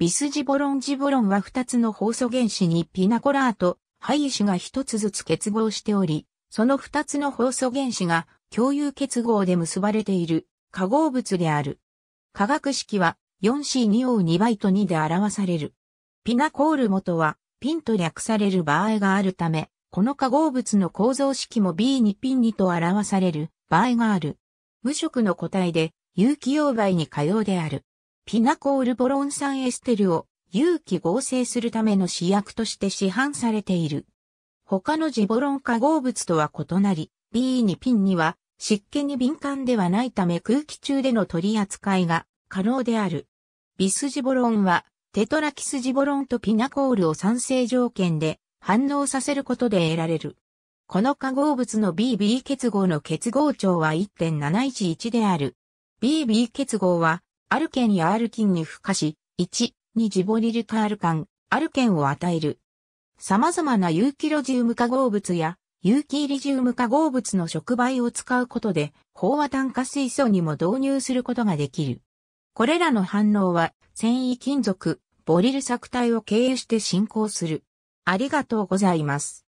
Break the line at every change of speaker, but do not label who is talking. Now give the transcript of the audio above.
ビスジボロンジボロンは2つの酵素原子にピナコラーと肺位子が1つずつ結合しており、その2つの酵素原子が共有結合で結ばれている化合物である。化学式は 4C2 o 2イト2で表される。ピナコール元はピンと略される場合があるため、この化合物の構造式も B にピン2と表される場合がある。無色の個体で有機溶媒に可用である。ピナコールボロン酸エステルを有機合成するための試薬として市販されている。他のジボロン化合物とは異なり、B2 ピンには湿気に敏感ではないため空気中での取り扱いが可能である。ビスジボロンはテトラキスジボロンとピナコールを酸性条件で反応させることで得られる。この化合物の BB 結合の結合長は1.711である。BB 結合はアルケンやアルキンに付加し、1、にジボリルカールアルケンを与える。様々な有機ロジウム化合物や有機リジウム化合物の触媒を使うことで、飽和炭化水素にも導入することができる。これらの反応は、繊維金属、ボリル作体を経由して進行する。ありがとうございます。